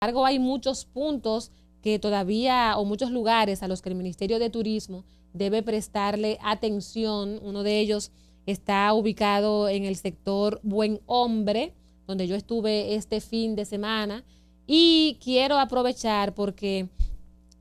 hay muchos puntos que todavía, o muchos lugares a los que el Ministerio de Turismo debe prestarle atención. Uno de ellos está ubicado en el sector Buen Hombre, donde yo estuve este fin de semana. Y quiero aprovechar porque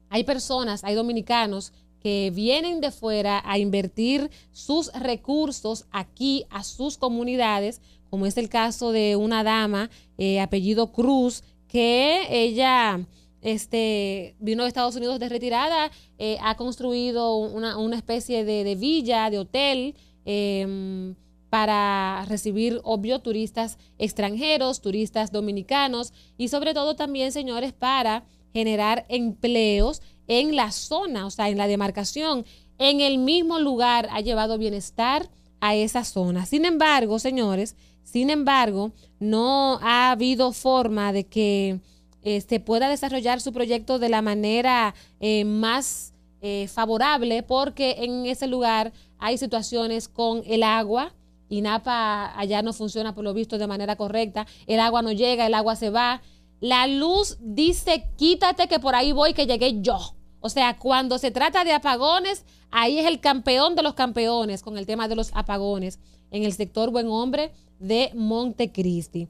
hay personas, hay dominicanos que vienen de fuera a invertir sus recursos aquí a sus comunidades, como es el caso de una dama, eh, apellido Cruz, que ella este, vino de Estados Unidos de retirada, eh, ha construido una, especie de, villa, de hotel, em, para recibir, obvio, turistas extranjeros, turistas dominicanos y sobre todo también, señores, para generar empleos en la zona, o sea, en la demarcación. En el mismo lugar ha llevado bienestar, a esa zona. Sin embargo, señores, sin embargo, no ha habido forma de que se este, pueda desarrollar su proyecto de la manera eh, más eh, favorable porque en ese lugar hay situaciones con el agua. y Napa allá no funciona por lo visto de manera correcta. El agua no llega, el agua se va. La luz dice, quítate que por ahí voy, que llegué yo. O sea, cuando se trata de apagones, ahí es el campeón de los campeones con el tema de los apagones en el sector Buen Hombre de Montecristi.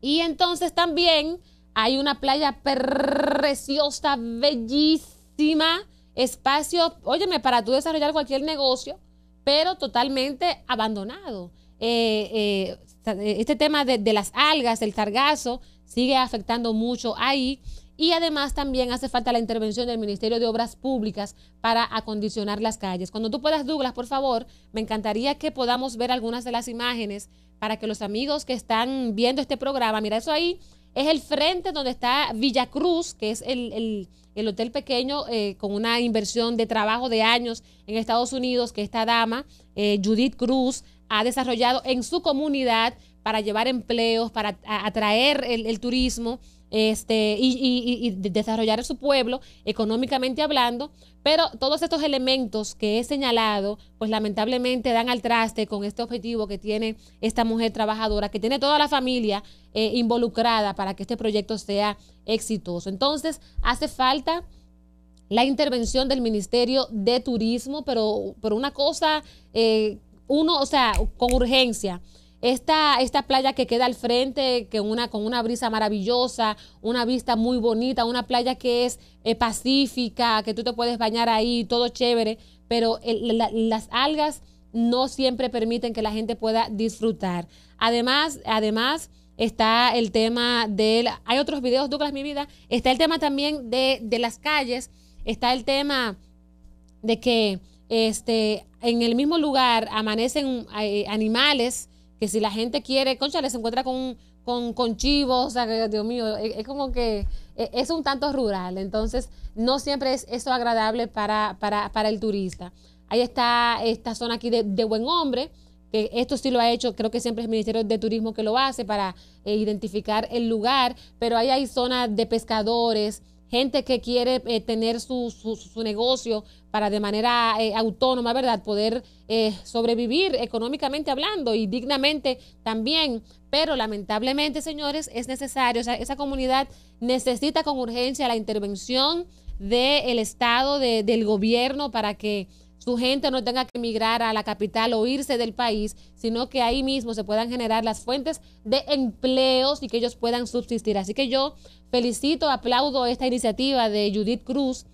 Y entonces también hay una playa preciosa, bellísima, espacio, óyeme, para tú desarrollar cualquier negocio, pero totalmente abandonado. Eh, eh, este tema de, de las algas, el sargazo, sigue afectando mucho ahí. Y además también hace falta la intervención del Ministerio de Obras Públicas para acondicionar las calles. Cuando tú puedas, Douglas, por favor, me encantaría que podamos ver algunas de las imágenes para que los amigos que están viendo este programa, mira, eso ahí es el frente donde está Villa Cruz, que es el, hotel pequeño eh, con una inversión de trabajo de años en Estados Unidos, que esta dama, eh, Judith Cruz, ha desarrollado en su comunidad para llevar empleos, para atraer el, turismo este, y, desarrollar su pueblo económicamente hablando, pero todos estos elementos que he señalado, pues lamentablemente dan al traste con este objetivo que tiene esta mujer trabajadora, que tiene toda la familia eh, involucrada para que este proyecto sea exitoso. Entonces, hace falta la intervención del Ministerio de Turismo, pero, pero una cosa eh, uno, o sea, con urgencia. Esta, esta playa que queda al frente, que una, con una brisa maravillosa, una vista muy bonita, una playa que es eh, pacífica, que tú te puedes bañar ahí, todo chévere, pero las algas no siempre permiten que la gente pueda disfrutar. Además, además está el tema del... Hay otros videos, Douglas, mi vida. Está el tema también de, de las calles. Está el tema de que este, en el mismo lugar amanecen eh, animales que si la gente quiere, concha, les encuentra con, con, chivos, Dios mío, es, como que e, es, un tanto rural, entonces no siempre es eso agradable para, para, el turista. Ahí está esta zona aquí de, Buen Hombre, que esto sí lo ha hecho, creo que siempre es el Ministerio de Turismo que lo hace para eh, identificar el lugar, pero ahí hay zonas de pescadores, gente que quiere eh, tener su, su, negocio para de manera eh, autónoma, ¿verdad? Poder eh, sobrevivir económicamente hablando y dignamente también. Pero lamentablemente, señores, es necesario, esa comunidad necesita con urgencia la intervención del Estado, del gobierno, para que su gente no tenga que emigrar a la capital o irse del país, sino que ahí mismo se puedan generar las fuentes de empleos y que ellos puedan subsistir. Así que yo felicito, aplaudo esta iniciativa de Judith Cruz,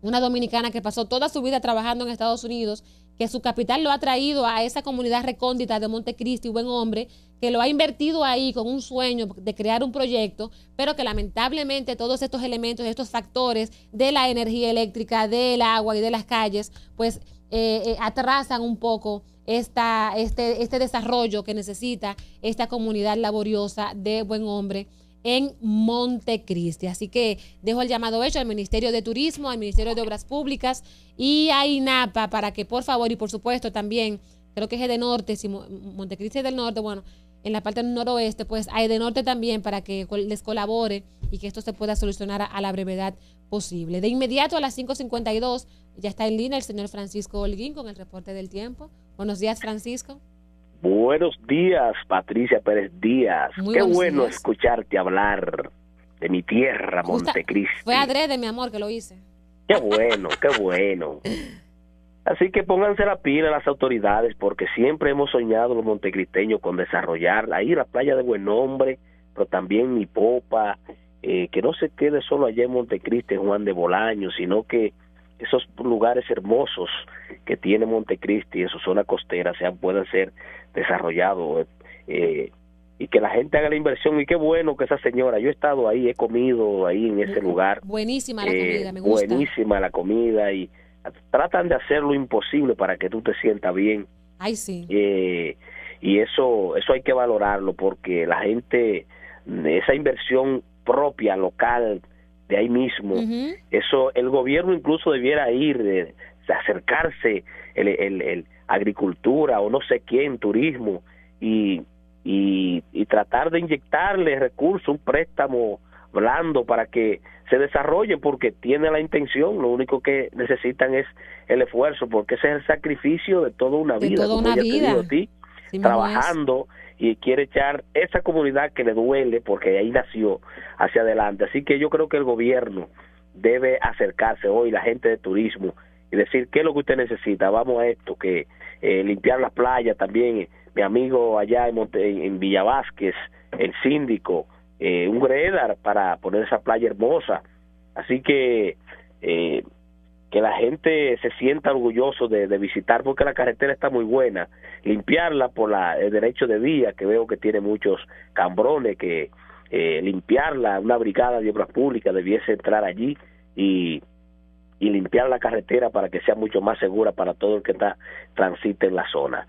una dominicana que pasó toda su vida trabajando en Estados Unidos que su capital lo ha traído a esa comunidad recóndita de Montecristi, buen hombre, que lo ha invertido ahí con un sueño de crear un proyecto, pero que lamentablemente todos estos elementos, estos factores de la energía eléctrica, del agua y de las calles, pues eh, eh, atrasan un poco este, este desarrollo que necesita esta comunidad laboriosa de buen hombre en Montecristi. Así que dejo el llamado hecho al Ministerio de Turismo, al Ministerio de Obras Públicas y a INAPA para que por favor y por supuesto también, creo que es de norte, si Montecristi es del norte, bueno, en la parte noroeste, pues hay de norte también para que les colabore y que esto se pueda solucionar a la brevedad posible. De inmediato a las 5.52 ya está en línea el señor Francisco Holguín con el reporte del tiempo. Buenos días, Francisco. Buenos días, Patricia Pérez Díaz. Qué bueno escucharte hablar de mi tierra, Montecristi. Fue adrede, mi amor, que lo hice. Qué bueno, qué bueno. Así que pónganse la pila las autoridades, porque siempre hemos soñado los montecristeños con desarrollar ahí la playa de Buen Hombre, pero también mi popa, eh, que no se quede solo allá en Montecristi, Juan de Bolaño, sino que esos lugares hermosos que tiene Montecristi en su zona costera sean puedan ser desarrollados eh, y que la gente haga la inversión y qué bueno que esa señora yo he estado ahí he comido ahí en ese lugar buenísima la eh, comida me gusta buenísima la comida y tratan de hacer lo imposible para que tú te sientas bien ay sí eh, y eso eso hay que valorarlo porque la gente esa inversión propia local de ahí mismo. Eso, el gobierno incluso debiera ir, eh, de acercarse, el, el, agricultura o no sé quién, turismo, y, y, y tratar de inyectarle recursos, un préstamo blando para que se desarrolle porque tiene la intención, lo único que necesitan es el esfuerzo, porque ese es el sacrificio de toda una vida, trabajando y quiere echar esa comunidad que le duele, porque ahí nació, hacia adelante. Así que yo creo que el gobierno debe acercarse hoy, la gente de turismo, y decir qué es lo que usted necesita, vamos a esto, que eh, limpiar las playas también, mi amigo allá en, Villa el síndico, eh, un gredar para poner esa playa hermosa. Así que eh, que la gente se sienta orgulloso de, visitar porque la carretera está muy buena, limpiarla por el derecho de vía, que veo que tiene muchos cambrones, que eh, limpiarla, una brigada de obras públicas debiese entrar allí y, y limpiar la carretera para que sea mucho más segura para todo el que está, transite en la zona.